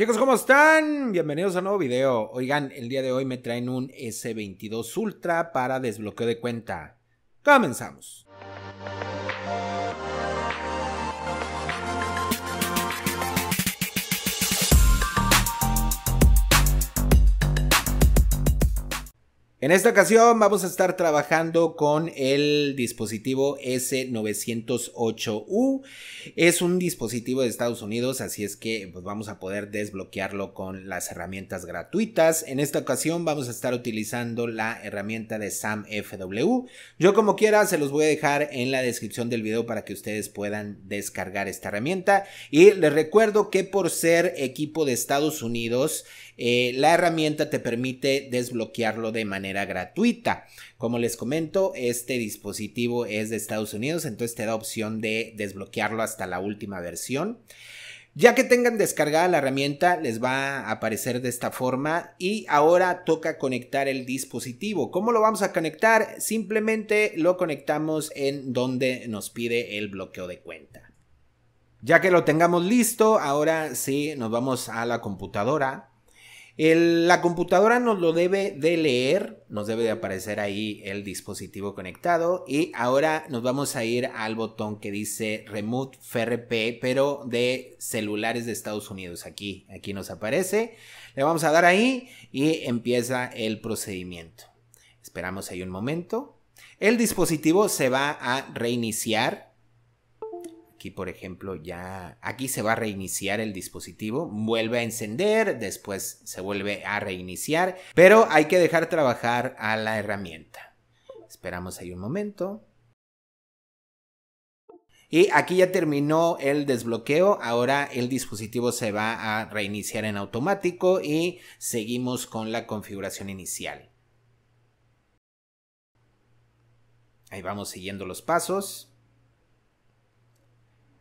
Chicos, ¿cómo están? Bienvenidos a un nuevo video. Oigan, el día de hoy me traen un S22 Ultra para desbloqueo de cuenta. Comenzamos. En esta ocasión vamos a estar trabajando con el dispositivo S908U. Es un dispositivo de Estados Unidos, así es que pues, vamos a poder desbloquearlo con las herramientas gratuitas. En esta ocasión vamos a estar utilizando la herramienta de SAMFW. Yo como quiera se los voy a dejar en la descripción del video para que ustedes puedan descargar esta herramienta. Y les recuerdo que por ser equipo de Estados Unidos, eh, la herramienta te permite desbloquearlo de manera gratuita. Como les comento, este dispositivo es de Estados Unidos, entonces te da opción de desbloquearlo hasta la última versión. Ya que tengan descargada la herramienta, les va a aparecer de esta forma y ahora toca conectar el dispositivo. ¿Cómo lo vamos a conectar? Simplemente lo conectamos en donde nos pide el bloqueo de cuenta. Ya que lo tengamos listo, ahora sí nos vamos a la computadora la computadora nos lo debe de leer, nos debe de aparecer ahí el dispositivo conectado y ahora nos vamos a ir al botón que dice Remote FRP, pero de celulares de Estados Unidos. Aquí, aquí nos aparece. Le vamos a dar ahí y empieza el procedimiento. Esperamos ahí un momento. El dispositivo se va a reiniciar Aquí, por ejemplo, ya, aquí se va a reiniciar el dispositivo, vuelve a encender, después se vuelve a reiniciar, pero hay que dejar trabajar a la herramienta. Esperamos ahí un momento. Y aquí ya terminó el desbloqueo, ahora el dispositivo se va a reiniciar en automático y seguimos con la configuración inicial. Ahí vamos siguiendo los pasos.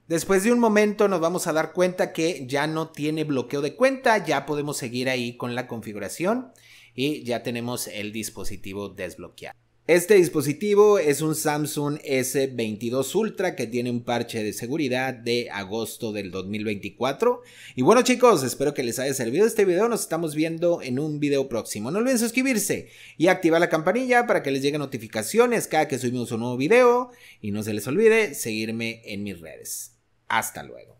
Después de un momento nos vamos a dar cuenta que ya no tiene bloqueo de cuenta, ya podemos seguir ahí con la configuración y ya tenemos el dispositivo desbloqueado. Este dispositivo es un Samsung S22 Ultra que tiene un parche de seguridad de agosto del 2024. Y bueno chicos, espero que les haya servido este video, nos estamos viendo en un video próximo. No olviden suscribirse y activar la campanilla para que les lleguen notificaciones cada que subimos un nuevo video. Y no se les olvide seguirme en mis redes. Hasta luego.